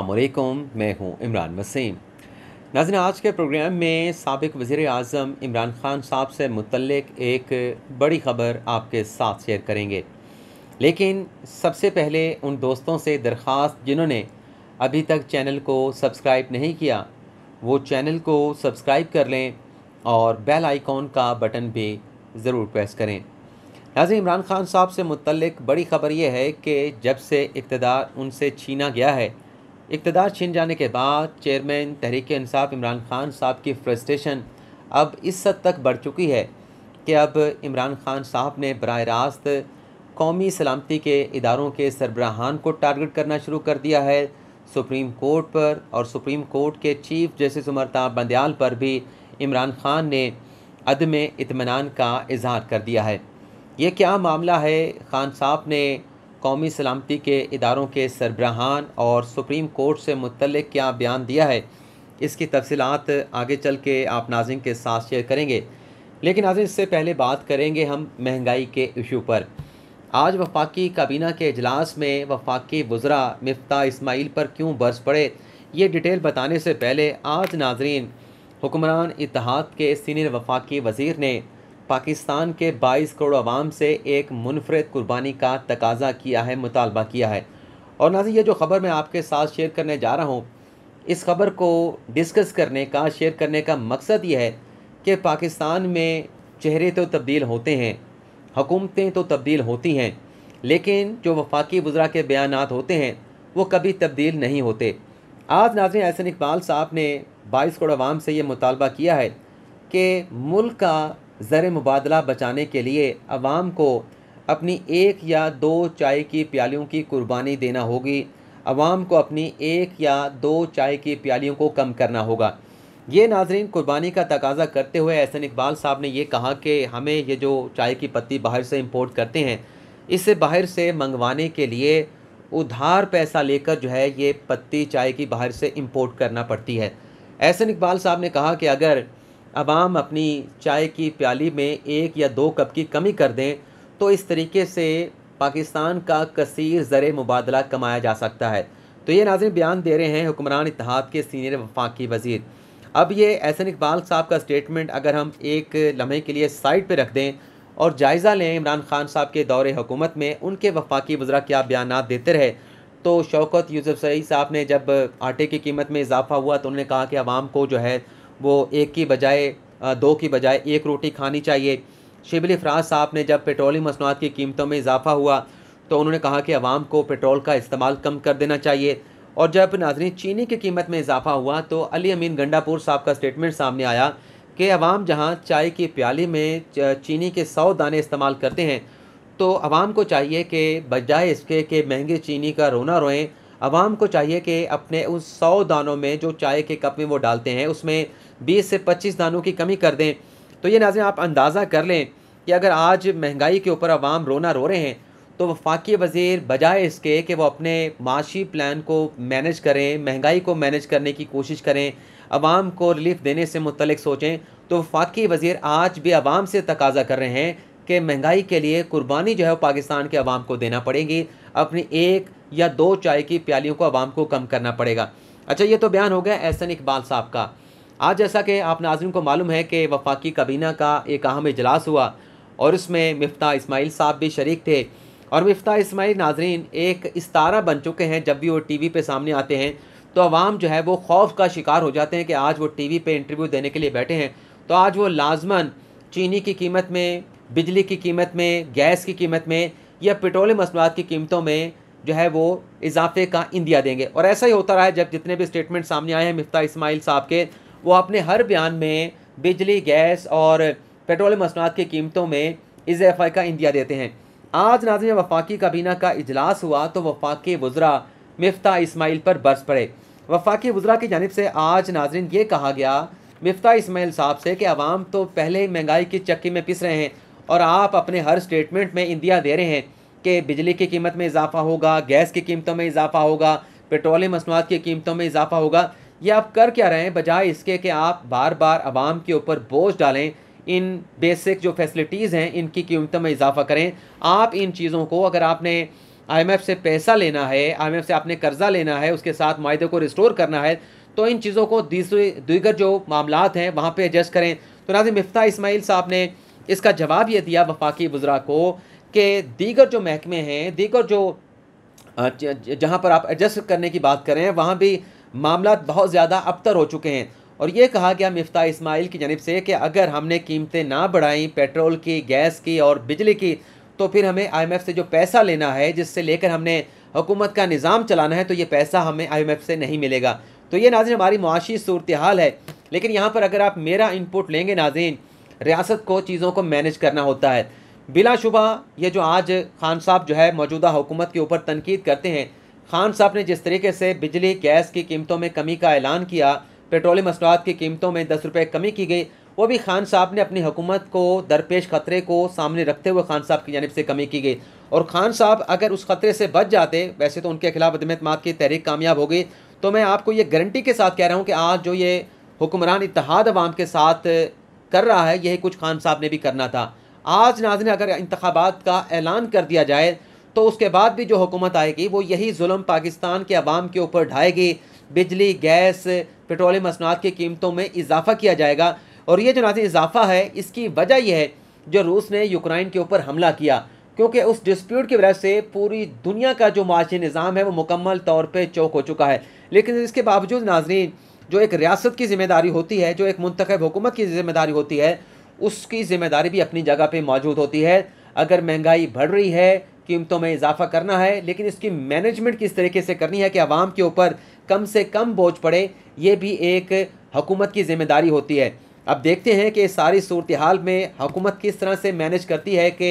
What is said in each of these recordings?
अल्लाम मैं हूं इमरान वसीम नाजन आज के प्रोग्राम में सबक वज़र अजम इमरान ख़ान साहब से मुतलक एक बड़ी ख़बर आपके साथ शेयर करेंगे लेकिन सबसे पहले उन दोस्तों से दरख्वास्त जिन्होंने अभी तक चैनल को सब्सक्राइब नहीं किया वो चैनल को सब्सक्राइब कर लें और बेल आइकॉन का बटन भी ज़रूर प्रेस करें नाजन इमरान ख़ान साहब से मुतलक बड़ी ख़बर यह है कि जब से इकतदार उनसे छीना गया है इकतदार छिन जाने के बाद चेयरमैन तहरीक इंसाफ इमरान खान साहब की फ्रस्ट्रेशन अब इस हद तक बढ़ चुकी है कि अब इमरान खान साहब ने बर रास्त कौमी सलामती के इदारों के सरबराहान को टारगेट करना शुरू कर दिया है सुप्रीम कोर्ट पर और सुप्रीम कोर्ट के चीफ जस्टिस उमरता बंदयाल पर भी इमरान खान ने अदम इतमान का इजहार कर दिया है ये क्या मामला है खान साहब ने कौमी सलामती के इदारों के सरबराहान और सुप्रीम कोर्ट से मुतल क्या बयान दिया है इसकी तफसीत आगे चल के आप नाजिम के साथ शेयर करेंगे लेकिन नाजिन इससे पहले बात करेंगे हम महंगाई के इशू पर आज वफाकी काबीना के अजलास में वफाकी वज्रा मफ्ता इसमाइल पर क्यों बरस पड़े ये डिटेल बताने से पहले आज नाजरीन हुक्मरान इतिहाद के सीनियर वफाकी वज़ी ने पाकिस्तान के 22 करोड़ आवाम से एक मुनफरद कुर्बानी का तकाजा किया है मुतालबा किया है और नाजी ये जो ख़बर मैं आपके साथ शेयर करने जा रहा हूँ इस ख़बर को डिस्कस करने का शेयर करने का मकसद ये है कि पाकिस्तान में चेहरे तो तब्दील होते हैं हुकूमतें तो तब्दील होती हैं लेकिन जो वफाकी वज्रा के बयान होते हैं वो कभी तब्दील नहीं होते आज नाजन एहसन इकबाल साहब ने बाईस करोड़ आवाम से ये मुतालबा किया है कि मुल्क का ज़र मुबादला बचाने के लिए आवाम को अपनी एक या दो चाय की प्यालियों की कुर्बानी देना होगी आवाम को अपनी एक या दो चाय की प्यालियों को कम करना होगा ये नाजरीन कुर्बानी का तकाजा करते हुए एहसन इकबाल साहब ने ये कहा कि हमें ये जो चाय की पत्ती बाहर से इम्पोर्ट करते हैं इसे बाहर से मंगवाने के लिए उधार पैसा लेकर जो है ये पत्ती चाय की बाहर से इम्पोर्ट करना पड़ती है एहसन इकबाल साहब ने कहा कि अगर आवाम अपनी चाय की प्याली में एक या दो कप की कमी कर दें तो इस तरीके से पाकिस्तान का कसर ज़र मुबादला कमाया जा सकता है तो ये नाजिम बयान दे रहे हैं हुक्मरान इतिहाद के सीनियर वफाकी वजीर अब ये एहसन इकबाल साहब का स्टेटमेंट अगर हम एक लम्हे के लिए साइड पर रख दें और जायज़ा लें इमरान खान साहब के दौरे हुकूमत में उनके वफाकी वजरा क्या बयान देते रहे तो शौकत यूसुफ सईद साहब ने जब आटे की कीमत में इजाफा हुआ तो उन्होंने कहा कि आवाम को जो है वो एक की बजाय दो की बजाय एक रोटी खानी चाहिए शिबली अफराज साहब ने जब पेट्रोलियम मसनूआत की कीमतों में इजाफा हुआ तो उन्होंने कहा कि आवाम को पेट्रोल का इस्तेमाल कम कर देना चाहिए और जब नाजरी चीनी की कीमत में इजाफा हुआ तो अली अमीन गंडापुर साहब का स्टेटमेंट सामने आया कि आवाम जहाँ चाय की प्याली में चीनी के सौ दाने इस्तेमाल करते हैं तो आवाम को चाहिए कि बजाय इसके कि महंगे चीनी का रोना रोएं आवाम को चाहिए कि अपने उन सौ दानों में जो चाय के कप में वो डालते हैं उसमें बीस से पच्चीस दानों की कमी कर दें तो ये नाजिन आप अंदाज़ा कर लें कि अगर आज महंगाई के ऊपर आवाम रोना रो रहे हैं तो वफाकी वजीर बजाय इसके कि वो अपने माशी प्लान को मैनेज करें महंगाई को मैनेज करने की कोशिश करें आवाम को रिलीफ देने से मुतलक सोचें तो वफाकी वजीर आज भी आवाम से तकाजा कर रहे हैं कि महंगाई के लिए कुर्बानी जो है पाकिस्तान के अवाम को देना पड़ेगी अपनी एक या दो चाय की प्यालियों को आवाम को कम करना पड़ेगा अच्छा ये तो बयान हो गया एहसन इकबाल साहब का आज जैसा कि आप नाजरन को मालूम है कि वफाकी काबीना का एक अहम इजलास हुआ और उसमें मफ्ता इसमाइल साहब भी शरीक थे और मफ्ता इसमाइल नाजरीन एक इस्तारा बन चुके हैं जब भी वो टी वी पर सामने आते हैं तो आवाम जो है वो खौफ का शिकार हो जाते हैं कि आज वो टी वी पर इंटरव्यू देने के लिए बैठे हैं तो आज वो लाजमन चीनी की कीमत में बिजली की कीमत में गैस की कीमत में या पेट्रोलियम मसनवाद की कीमतों में जो है वो इजाफे का इंदिया देंगे और ऐसा ही होता रहा है जब जितने भी स्टेटमेंट सामने आए हैं मिफ्ता इसमाइल साहब के वो अपने हर बयान में बिजली गैस और पेट्रोलियम मसनवाद की कीमतों में इजाफे का इंदिया देते हैं आज नाजम वफाकी काबीना का इजलास हुआ तो वफाक वज्रा मफ्ता इस्माइल पर बरस पड़े वफाकी वज्रा की जानब से आज नाजरन ये कहा गया मफ्ता इसमाइल साहब से कि आवाम तो पहले ही महंगाई की चक्की में पिस रहे हैं और आप अपने हर स्टेटमेंट में इंदिया दे रहे हैं के बिजली की कीमत में इजाफा होगा गैस की कीमतों में इजाफा होगा पेट्रोलियम मसनूआत की कीमतों में इजाफा होगा ये आप कर क्या रहे हैं बजाय इसके कि आप बार बार आवाम के ऊपर बोझ डालें इन बेसिक जो फैसिलिटीज़ हैं इनकी कीमतों में इजाफा करें आप इन चीज़ों को अगर आपने आईएमएफ से पैसा लेना है आईएमएफ से आपने कर्ज़ा लेना है उसके साथ माहे को रिस्टोर करना है तो इन चीज़ों को दूसरे दीगर जो मामला हैं वहाँ पर एडजस्ट करें तो नाजिम मफ्ता इसमाइल साहब ने इसका जवाब ये दिया वफाकी बुजरा को के दीगर जो महकमे हैं दीगर जो जहाँ पर आप एडजस्ट करने की बात करें वहाँ भी मामला बहुत ज़्यादा अबतर हो चुके हैं और ये कहा गया मफ्ता इस्माइल की जानब से कि अगर हमने कीमतें ना बढ़ाई पेट्रोल की गैस की और बिजली की तो फिर हमें आईएमएफ से जो पैसा लेना है जिससे लेकर हमने हुकूमत का निज़ाम चलाना है तो ये पैसा हमें आईएमएफ से नहीं मिलेगा तो ये नाजिन हमारी मुआशी सूरत हाल है लेकिन यहाँ पर अगर आप मेरा इनपुट लेंगे नाज़िन रियासत को चीज़ों को मैनेज करना होता है बिलाशुबा ये जो आज खान साहब जो है मौजूदा हुकूमत के ऊपर तनकीद करते हैं खान साहब ने जिस तरीके से बिजली गैस की कीमतों में कमी का ऐलान किया पेट्रोलियम असरात की कीमतों में दस रुपये कमी की गई वो भी खान साहब ने अपनी हुकूमत को दरपेश खतरे को सामने रखते हुए खान साहब की जानब से कमी की गई और खान साहब अगर उस खतरे से बच जाते वैसे तो उनके खिलाफ अदमतमाद की तहरीक कामयाब हो गई तो मैं आपको ये गारंटी के साथ कह रहा हूँ कि आज जो ये हुक्मरान इतिहाद अवाम के साथ कर रहा है यही कुछ खान साहब ने भी करना था आज नाजन अगर इंतबात का ऐलान कर दिया जाए तो उसके बाद भी जो हुकूमत आएगी वो यही जुल्म पाकिस्तान के अवाम के ऊपर ढाएगी बिजली गैस पेट्रोलियम मसनूआत की कीमतों में इजाफा किया जाएगा और ये जो नाजन इजाफा है इसकी वजह यह है जो रूस ने यूक्रेन के ऊपर हमला किया क्योंकि उस डिस्प्यूट की वजह से पूरी दुनिया का जो माशी निज़ाम है वो मुकम्मल तौर पर चौक हो चुका है लेकिन इसके बावजूद नाजरीन जो एक रियासत की ज़िम्मेदारी होती है जो एक मंतखब हुकूमत की ज़िम्मेदारी होती है उसकी ज़िम्मेदारी भी अपनी जगह पे मौजूद होती है अगर महंगाई बढ़ रही है कीमतों में इजाफा करना है लेकिन इसकी मैनेजमेंट किस तरीके से करनी है कि आवाम के ऊपर कम से कम बोझ पड़े ये भी एक हकूमत की ज़िम्मेदारी होती है अब देखते हैं कि सारी सूरत हाल में हुकूमत किस तरह से मैनेज करती है कि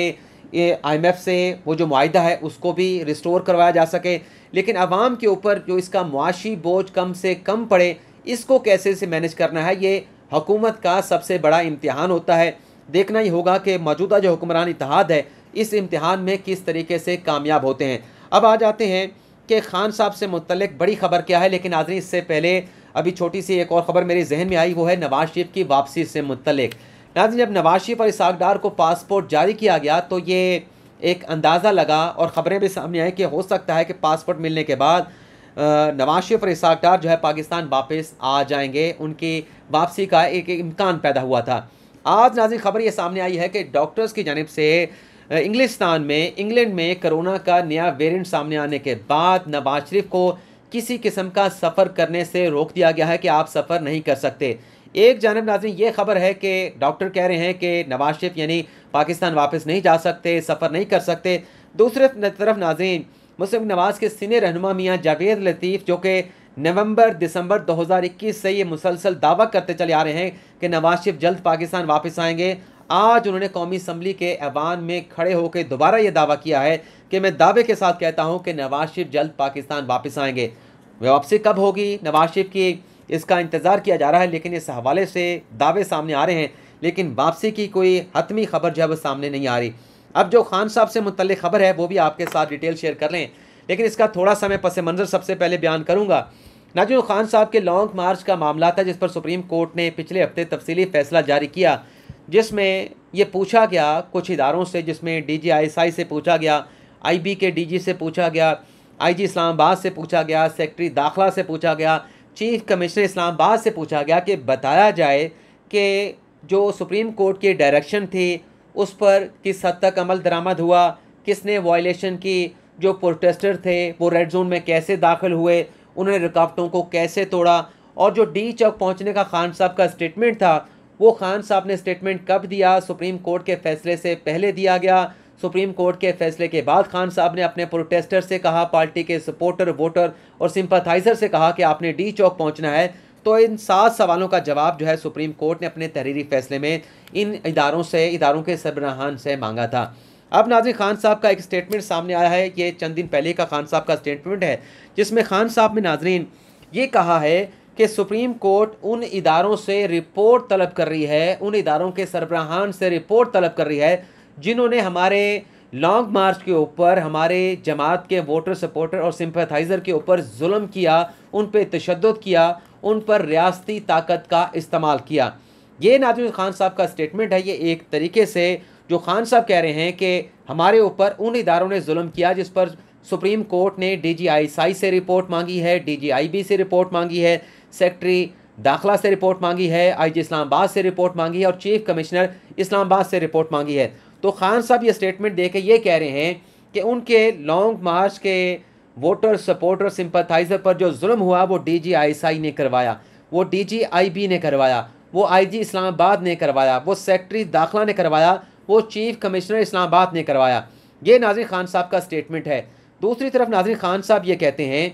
आई एम एफ़ से वो जो माहा है उसको भी रिस्टोर करवाया जा सके लेकिन आवाम के ऊपर जो इसका मुआशी बोझ कम से कम पड़े इसको कैसे से मैनेज करना है ये हुकूमत का सबसे बड़ा इम्तहान होता है देखना ही होगा कि मौजूदा जो हुक्मरान इतिहाद है इस इम्तहान में किस तरीके से कामयाब होते हैं अब आ जाते हैं कि खान साहब से मुतलक बड़ी खबर क्या है लेकिन आज इससे पहले अभी छोटी सी एक और ख़बर मेरे जहन में आई वो है नवाज शरीफ की वापसी से मुतलक नाजरी जब नवाज शरीफ और इसाकडार को पासपोर्ट जारी किया गया तो ये एक अंदाज़ा लगा और ख़बरें भी सामने आई कि हो सकता है कि पासपोर्ट मिलने के बाद नवाज शरीफ और इसाक डार जो है पाकिस्तान वापस आ जाएंगे उनकी वापसी का एक इम्कान पैदा हुआ था आज नाजी खबर ये सामने आई है कि डॉक्टर्स की जानब से इंग्लिस्तान में इंग्लैंड में कोरोना का नया वेरियंट सामने आने के बाद नवाज शरीफ को किसी किस्म का सफ़र करने से रोक दिया गया है कि आप सफ़र नहीं कर सकते एक जानब नाजी ये खबर है कि डॉक्टर कह रहे हैं कि नवाज शरीफ यानी पाकिस्तान वापस नहीं जा सकते सफ़र नहीं कर सकते दूसरे तरफ नाजी मुस्लिम नवाज़ के सीने रहनुमा मियाँ जावेद लतीफ़ जो कि नवंबर दिसंबर 2021 से ये मुसलसल दावा करते चले आ रहे हैं कि नवाज शरीफ जल्द पाकिस्तान वापस आएंगे आज उन्होंने कौमी असम्बली के ऐवान में खड़े होकर दोबारा ये दावा किया है कि मैं दावे के साथ कहता हूँ कि नवाज शरीफ जल्द पाकिस्तान वापस आएंगे वापसी कब होगी नवाज शरीफ की इसका इंतज़ार किया जा रहा है लेकिन इस हवाले से दावे सामने आ रहे हैं लेकिन वापसी की कोई हतमी खबर जो है वो सामने नहीं आ रही अब जो खान साहब से मुतल खबर है वो भी आपके साथ डिटेल शेयर कर लें लेकिन इसका थोड़ा सा मैं पस मंज़र सबसे पहले बयान करूँगा नाजिम खान साहब के लॉन्ग मार्च का मामला था जिस पर सुप्रीम कोर्ट ने पिछले हफ्ते तफसीली फैसला जारी किया जिसमें ये पूछा गया कुछ इदारों से जिसमें D G I S I से पूछा गया आई बी के डी जी से पूछा गया आई जी इस्लामाबाद से पूछा गया सेक्रटरी दाखला से पूछा गया चीफ कमिश्नर इस्लामाबाद से पूछा गया कि बताया जाए कि जो सुप्रीम कोर्ट के डायरेक्शन थे उस पर किस हद तक अमल दरामद हुआ किसने वॉयलेशन की जो प्रोटेस्टर थे वो रेड जोन में कैसे दाखिल हुए उन्होंने रुकावटों को कैसे तोड़ा और जो डी चौक पहुंचने का खान साहब का स्टेटमेंट था वो खान साहब ने स्टेटमेंट कब दिया सुप्रीम कोर्ट के फैसले से पहले दिया गया सुप्रीम कोर्ट के फैसले के बाद खान साहब ने अपने प्रोटेस्टर से कहा पार्टी के सपोर्टर वोटर और सिंपथाइज़र से कहा कि आपने डी चौक पहुंचना है तो इन सात सवालों का जवाब जो है सुप्रीम कोर्ट ने अपने तहरीरी फैसले में इन इदारों से इदारों के सरबराहान से मांगा था अब नाजिर खान साहब का एक स्टेटमेंट सामने आया है ये चंद दिन पहले का खान साहब का स्टेटमेंट है जिसमें खान साहब ने नाजरीन ये कहा है कि सुप्रीम कोर्ट उन इदारों से रिपोर्ट तलब कर रही है उन इदारों के सरबराहान से रिपोर्ट तलब कर रही है जिन्होंने हमारे लॉन्ग मार्च के ऊपर हमारे जमात के वोटर सपोर्टर और सिंपथाइज़र के ऊपर जुल्म किया उन पर तशद किया उन पर रियासती ताकत का इस्तेमाल किया ये नाजिम खान साहब का स्टेटमेंट है ये एक तरीके से जो खान साहब कह रहे हैं कि हमारे ऊपर उन इदारों ने जुल्म किया जिस पर सुप्रीम कोर्ट ने डी जी आई साई से रिपोर्ट मांगी है डी जी आई बी से रिपोर्ट मांगी है सेक्रेटरी दाखला से रिपोर्ट मांगी है आई जी इस्लामाबाद से रिपोर्ट मांगी है और चीफ कमिश्नर इस्लामाबाद से रिपोर्ट मांगी है तो खान साहब ये स्टेटमेंट दे के ये कह रहे हैं कि उनके लॉन्ग मार्च के वोटर सपोर्टर सिंपथाइजर पर जो जुल्म हुआ वो डीजीआईएसआई ने करवाया वो डीजीआईबी ने करवाया वो आईजी इस्लामाबाद ने करवाया वो सेक्रेटरी दाखला ने करवाया वो चीफ कमिश्नर इस्लामाबाद ने करवाया ये नाजिर खान साहब का स्टेटमेंट है दूसरी तरफ नाजिर खान साहब ये कहते हैं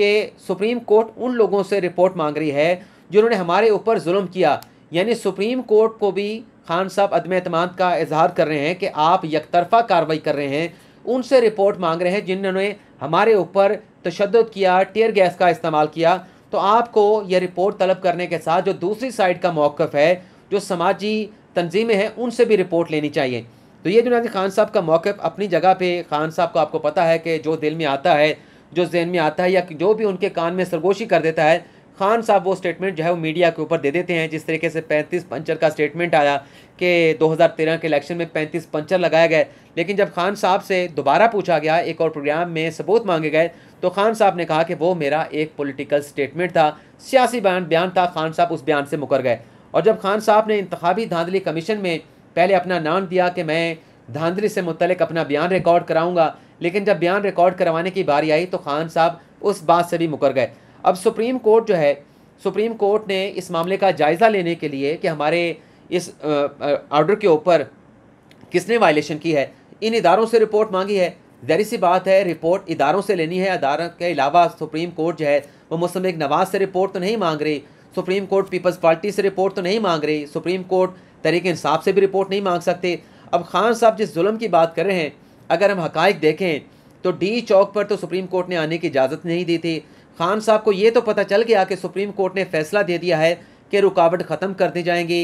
कि सुप्रीम कोर्ट उन लोगों से रिपोर्ट मांग रही है जिन्होंने हमारे ऊपर जुल्म किया यानी सुप्रीम कोर्ट को भी खान साहब अदम अतमान का इजहार कर रहे हैं कि आप यकतरफा कार्रवाई कर रहे हैं उनसे रिपोर्ट मांग रहे हैं जिन्होंने हमारे ऊपर तशद किया टेयर गैस का इस्तेमाल किया तो आपको यह रिपोर्ट तलब करने के साथ जो दूसरी साइड का मौक़ है जो समाजी तंजीमें हैं उनसे भी रिपोर्ट लेनी चाहिए तो ये जो खान साहब का मौक़ अपनी जगह पे खान साहब को आपको पता है कि जो दिल में आता है जो जहन में आता है या जो भी उनके कान में सरगोशी कर देता है खान साहब वो स्टेटमेंट जो है वो मीडिया के ऊपर दे देते हैं जिस तरीके से पैंतीस पंचर का स्टेटमेंट आया कि 2013 के इलेक्शन में पैंतीस पंचर लगाए गए लेकिन जब खान साहब से दोबारा पूछा गया एक और प्रोग्राम में सबूत मांगे गए तो खान साहब ने कहा कि वो मेरा एक पोलिटिकल स्टेटमेंट था सियासी बयान बयान था खान साहब उस बयान से मुकर गए और जब खान साहब ने इंतबी धांधली कमीशन में पहले अपना नाम दिया कि मैं धांधली से मुतलक अपना बयान रिकॉर्ड कराऊंगा लेकिन जब बयान रिकॉर्ड करवाने की बारी आई तो खान साहब उस बात से भी मुकर गए अब सुप्रीम कोर्ट जो है सुप्रीम कोर्ट ने इस मामले का जायज़ा लेने के लिए कि हमारे इस ऑर्डर के ऊपर किसने वायलेशन की है इन इदारों से रिपोर्ट मांगी है जहरी सी बात है रिपोर्ट इदारों से लेनी है अदारों के अलावा सुप्रीम कोर्ट जो है वो मुसमिक नवाज से रिपोर्ट तो नहीं मांग रही सुप्रीम कोर्ट पीपल्स पार्टी से रिपोर्ट तो नहीं मांग रही सुप्रीम कोर्ट तरीके इंसाफ से भी रिपोर्ट नहीं मांग सकते अब खान साहब जिस जुल्म की बात कर रहे हैं अगर हम हक़ देखें तो डी चौक पर तो सुप्रीम कोर्ट ने आने की इजाज़त नहीं दी थी खान साहब को ये तो पता चल गया कि सुप्रीम कोर्ट ने फैसला दे दिया है कि रुकावट ख़त्म कर दी जाएंगी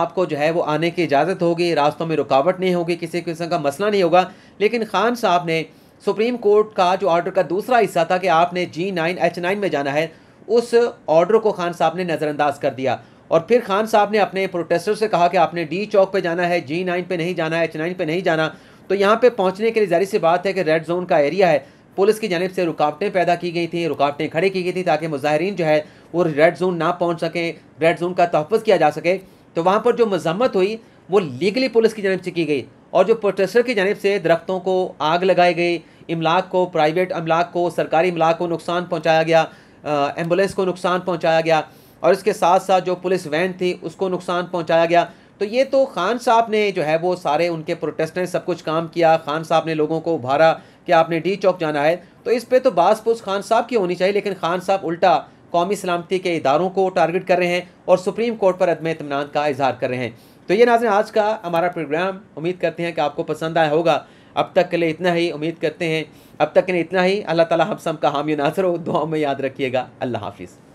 आपको जो है वो आने की इजाज़त होगी रास्तों में रुकावट नहीं होगी किसी किस्म का मसला नहीं होगा लेकिन खान साहब ने सुप्रीम कोर्ट का जो ऑर्डर का दूसरा हिस्सा था कि आपने जी नाइन एच नाइन में जाना है उस ऑर्डर को खान साहब ने नज़रअंदाज कर दिया और फिर खान साहब ने अपने प्रोटेस्टर से कहा कि आपने डी चौक पर जाना है जी नाइन पर नहीं जाना है एच नाइन पर नहीं जाना तो यहाँ पर पहुँचने के लिए जारी सी बात है कि रेड जोन का एरिया है पुलिस की जानब से रुकावटें पैदा की गई थी रुकावटें खड़ी की गई थी ताकि मुजाहरीन जो है वो रेड जोन ना पहुँच सकें रेड जोन का तहफ़ किया जा सके तो वहाँ पर जो मजम्मत हुई वो लीगली पुलिस की जानब से की गई और जो प्रोटेस्टर की जानब से दरख्तों को आग लगाई गई इमलाक को प्राइवेट अमलाक को सरकारी अमलाक को नुकसान पहुँचाया गया एम्बुलेंस को नुकसान पहुँचाया गया और इसके साथ साथ जो पुलिस वैन थी उसको नुकसान पहुँचाया गया तो ये तो खान साहब ने जो है वो सारे उनके प्रोटेस्टर सब कुछ काम किया खान साहब ने लोगों को उभारा कि आपने डी चौक जाना है तो इस पर तो बास पुस खान साहब की होनी चाहिए लेकिन खान साहब उल्टा कौमी सलामती के इदारों को टारगेट कर रहे हैं और सुप्रीम कोर्ट पर अदम इतमान का इजहार कर रहे हैं तो ये नाजन आज का हमारा प्रोग्राम उम्मीद करते हैं कि आपको पसंद आया होगा अब तक के लिए इतना ही उम्मीद करते हैं अब तक के लिए इतना ही अल्लाह ताला हम सब का हामी नाजर हो दुआ में याद रखिएगा अल्लाह हाफिज़